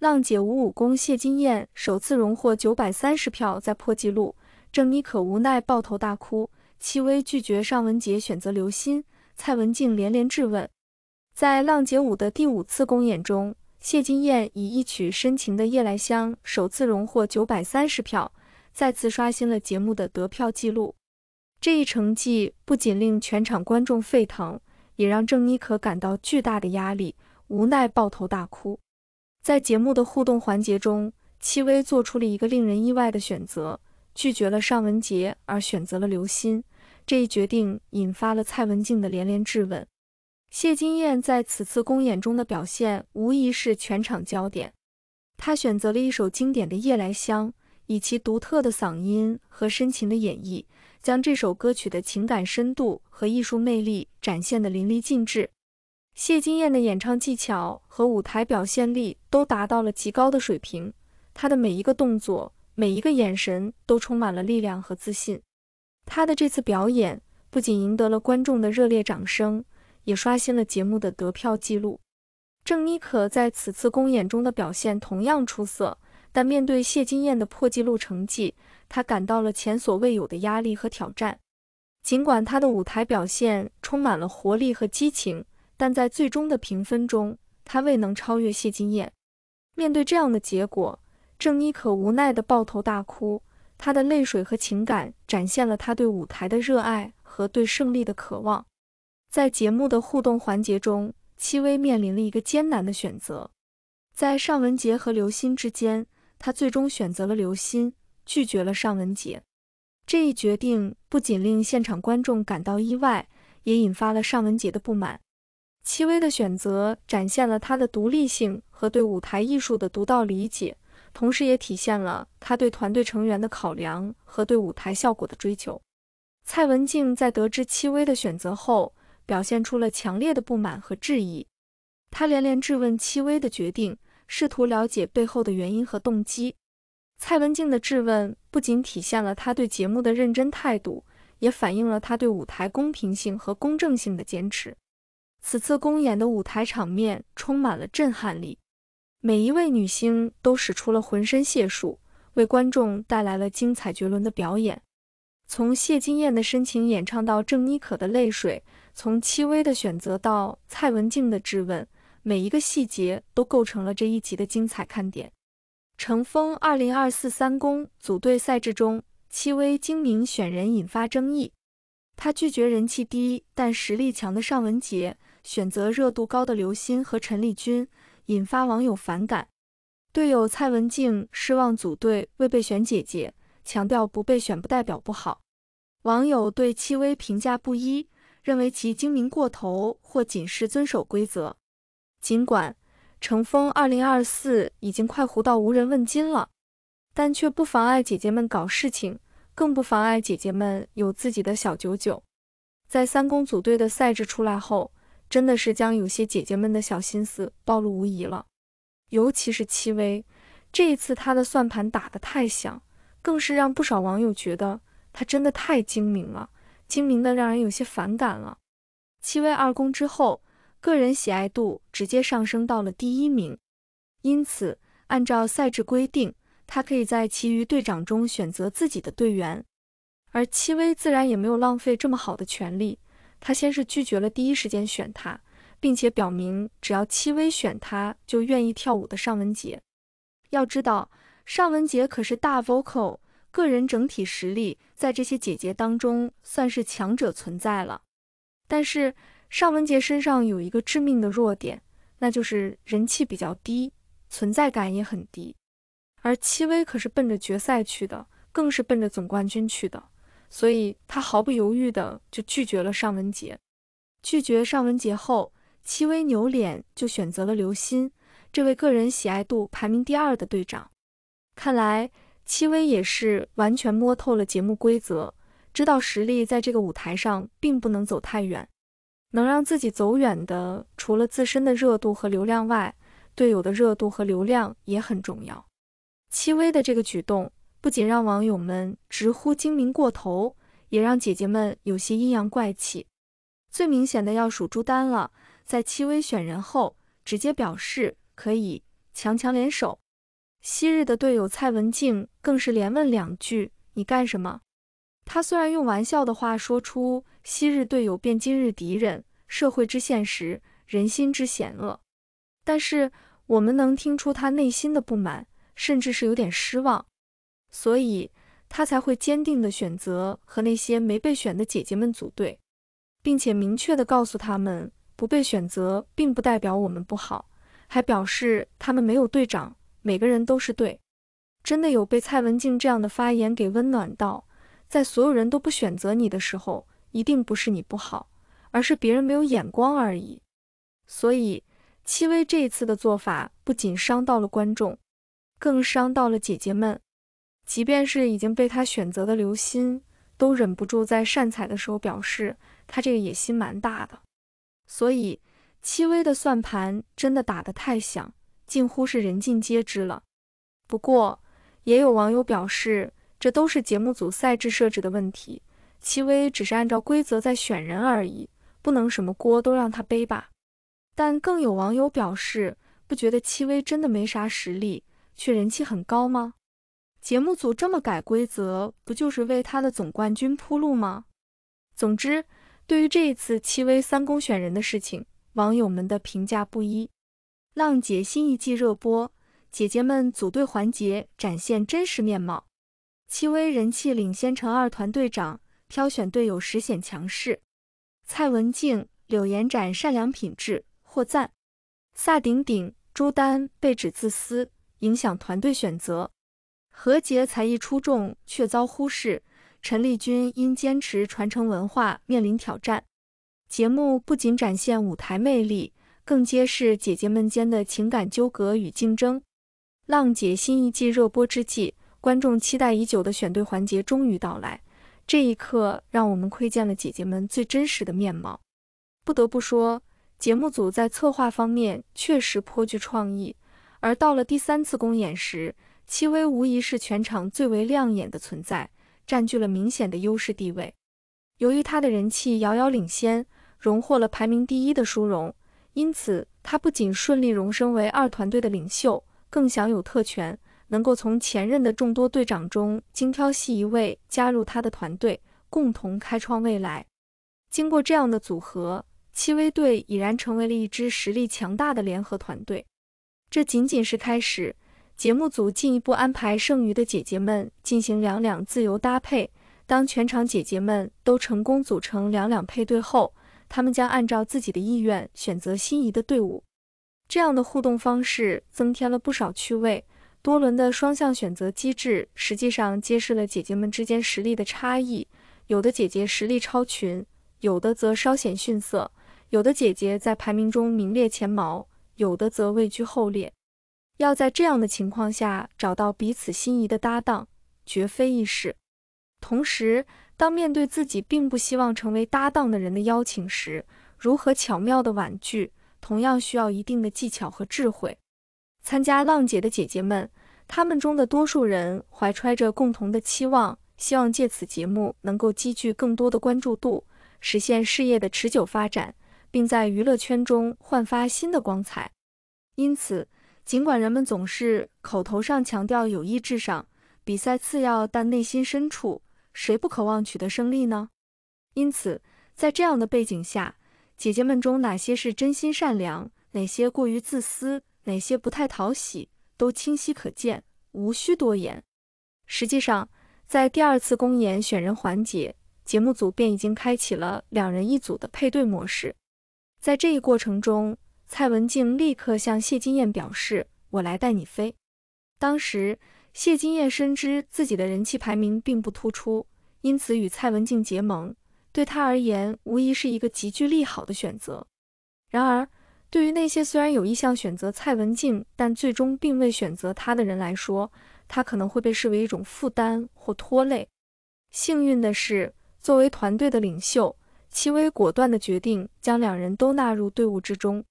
浪姐五五公谢金燕首次荣获九百三十票，再破纪录。郑妮可无奈抱头大哭。戚薇拒绝尚雯婕，选择刘心。蔡文静连连质问。在浪姐五的第五次公演中，谢金燕以一曲深情的《夜来香》首次荣获九百三十票，再次刷新了节目的得票记录。这一成绩不仅令全场观众沸腾。也让郑妮可感到巨大的压力，无奈抱头大哭。在节目的互动环节中，戚薇做出了一个令人意外的选择，拒绝了尚雯婕，而选择了刘心。这一决定引发了蔡文静的连连质问。谢金燕在此次公演中的表现无疑是全场焦点，她选择了一首经典的《夜来香》，以其独特的嗓音和深情的演绎。将这首歌曲的情感深度和艺术魅力展现得淋漓尽致。谢金燕的演唱技巧和舞台表现力都达到了极高的水平，她的每一个动作、每一个眼神都充满了力量和自信。她的这次表演不仅赢得了观众的热烈掌声，也刷新了节目的得票记录。郑妮可在此次公演中的表现同样出色。但面对谢金燕的破纪录成绩，他感到了前所未有的压力和挑战。尽管他的舞台表现充满了活力和激情，但在最终的评分中，他未能超越谢金燕。面对这样的结果，郑妮可无奈地抱头大哭，她的泪水和情感展现了她对舞台的热爱和对胜利的渴望。在节目的互动环节中，戚薇面临了一个艰难的选择，在尚雯婕和刘心之间。他最终选择了刘鑫，拒绝了尚雯婕。这一决定不仅令现场观众感到意外，也引发了尚雯婕的不满。戚薇的选择展现了她的独立性和对舞台艺术的独到理解，同时也体现了她对团队成员的考量和对舞台效果的追求。蔡文静在得知戚薇的选择后，表现出了强烈的不满和质疑，她连连质问戚薇的决定。试图了解背后的原因和动机。蔡文静的质问不仅体现了他对节目的认真态度，也反映了他对舞台公平性和公正性的坚持。此次公演的舞台场面充满了震撼力，每一位女星都使出了浑身解数，为观众带来了精彩绝伦的表演。从谢金燕的深情演唱到郑妮可的泪水，从戚薇的选择到蔡文静的质问。每一个细节都构成了这一集的精彩看点。乘风二零二四三公组队赛制中，戚薇精明选人引发争议。她拒绝人气低但实力强的尚雯婕，选择热度高的刘欣和陈丽君，引发网友反感。队友蔡文静失望组队未被选姐姐，强调不被选不代表不好。网友对戚薇评价不一，认为其精明过头或仅是遵守规则。尽管乘风二零二四已经快糊到无人问津了，但却不妨碍姐姐们搞事情，更不妨碍姐姐们有自己的小九九。在三公组队的赛制出来后，真的是将有些姐姐们的小心思暴露无遗了。尤其是戚薇，这一次她的算盘打得太响，更是让不少网友觉得她真的太精明了，精明的让人有些反感了。戚薇二公之后。个人喜爱度直接上升到了第一名，因此按照赛制规定，他可以在其余队长中选择自己的队员。而戚薇自然也没有浪费这么好的权利，他先是拒绝了第一时间选他，并且表明只要戚薇选他，就愿意跳舞的尚雯婕。要知道，尚雯婕可是大 Vocal，个人整体实力在这些姐姐当中算是强者存在了。但是。尚雯婕身上有一个致命的弱点，那就是人气比较低，存在感也很低。而戚薇可是奔着决赛去的，更是奔着总冠军去的，所以她毫不犹豫的就拒绝了尚雯婕。拒绝尚雯婕后，戚薇扭脸就选择了刘鑫，这位个人喜爱度排名第二的队长。看来戚薇也是完全摸透了节目规则，知道实力在这个舞台上并不能走太远。能让自己走远的，除了自身的热度和流量外，队友的热度和流量也很重要。戚薇的这个举动，不仅让网友们直呼精明过头，也让姐姐们有些阴阳怪气。最明显的要数朱丹了，在戚薇选人后，直接表示可以强强联手。昔日的队友蔡文静更是连问两句：“你干什么？”他虽然用玩笑的话说出昔日队友变今日敌人，社会之现实，人心之险恶，但是我们能听出他内心的不满，甚至是有点失望，所以他才会坚定的选择和那些没被选的姐姐们组队，并且明确的告诉他们，不被选择并不代表我们不好，还表示他们没有队长，每个人都是队，真的有被蔡文静这样的发言给温暖到。在所有人都不选择你的时候，一定不是你不好，而是别人没有眼光而已。所以戚薇这一次的做法不仅伤到了观众，更伤到了姐姐们。即便是已经被她选择的刘欣，都忍不住在善彩的时候表示，她这个野心蛮大的。所以戚薇的算盘真的打得太响，近乎是人尽皆知了。不过也有网友表示。这都是节目组赛制设置的问题，戚薇只是按照规则在选人而已，不能什么锅都让他背吧。但更有网友表示，不觉得戚薇真的没啥实力，却人气很高吗？节目组这么改规则，不就是为他的总冠军铺路吗？总之，对于这一次戚薇三公选人的事情，网友们的评价不一。浪姐新一季热播，姐姐们组队环节展现真实面貌。戚薇人气领先陈二，团队长挑选队友时显强势。蔡文静、柳岩展善良品质获赞。萨顶顶、朱丹被指自私，影响团队选择。何洁才艺出众却遭忽视。陈丽君因坚持传承文化面临挑战。节目不仅展现舞台魅力，更揭示姐姐们间的情感纠葛与竞争。《浪姐》新一季热播之际。观众期待已久的选对环节终于到来，这一刻让我们窥见了姐姐们最真实的面貌。不得不说，节目组在策划方面确实颇具创意。而到了第三次公演时，戚薇无疑是全场最为亮眼的存在，占据了明显的优势地位。由于她的人气遥遥领先，荣获了排名第一的殊荣，因此她不仅顺利荣升为二团队的领袖，更享有特权。能够从前任的众多队长中精挑细一位加入他的团队，共同开创未来。经过这样的组合，戚薇队已然成为了一支实力强大的联合团队。这仅仅是开始，节目组进一步安排剩余的姐姐们进行两两自由搭配。当全场姐姐们都成功组成两两配对后，她们将按照自己的意愿选择心仪的队伍。这样的互动方式增添了不少趣味。多轮的双向选择机制，实际上揭示了姐姐们之间实力的差异。有的姐姐实力超群，有的则稍显逊色；有的姐姐在排名中名列前茅，有的则位居后列。要在这样的情况下找到彼此心仪的搭档，绝非易事。同时，当面对自己并不希望成为搭档的人的邀请时，如何巧妙地婉拒，同样需要一定的技巧和智慧。参加浪姐的姐姐们，她们中的多数人怀揣着共同的期望，希望借此节目能够积聚更多的关注度，实现事业的持久发展，并在娱乐圈中焕发新的光彩。因此，尽管人们总是口头上强调友谊至上，比赛次要，但内心深处，谁不渴望取得胜利呢？因此，在这样的背景下，姐姐们中哪些是真心善良，哪些过于自私？哪些不太讨喜都清晰可见，无需多言。实际上，在第二次公演选人环节，节目组便已经开启了两人一组的配对模式。在这一过程中，蔡文静立刻向谢金燕表示：“我来带你飞。”当时，谢金燕深知自己的人气排名并不突出，因此与蔡文静结盟，对她而言无疑是一个极具利好的选择。然而，对于那些虽然有意向选择蔡文静，但最终并未选择她的人来说，她可能会被视为一种负担或拖累。幸运的是，作为团队的领袖，戚薇果断地决定将两人都纳入队伍之中。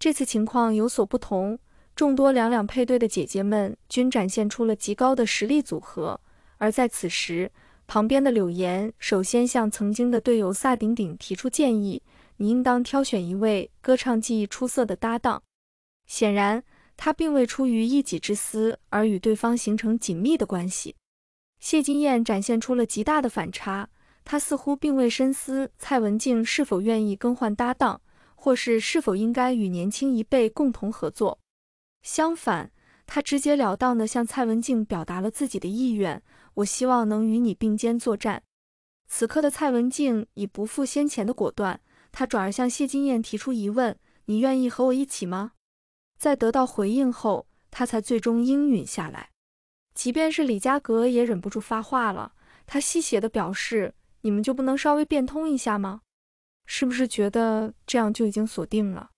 这次情况有所不同，众多两两配对的姐姐们均展现出了极高的实力组合。而在此时，旁边的柳岩首先向曾经的队友萨顶顶提出建议。你应当挑选一位歌唱技艺出色的搭档。显然，他并未出于一己之私而与对方形成紧密的关系。谢金燕展现出了极大的反差，她似乎并未深思蔡文静是否愿意更换搭档，或是是否应该与年轻一辈共同合作。相反，她直截了当地向蔡文静表达了自己的意愿：“我希望能与你并肩作战。”此刻的蔡文静已不复先前的果断。他转而向谢金燕提出疑问：“你愿意和我一起吗？”在得到回应后，他才最终应允下来。即便是李嘉格也忍不住发话了，他戏谑地表示：“你们就不能稍微变通一下吗？是不是觉得这样就已经锁定了？”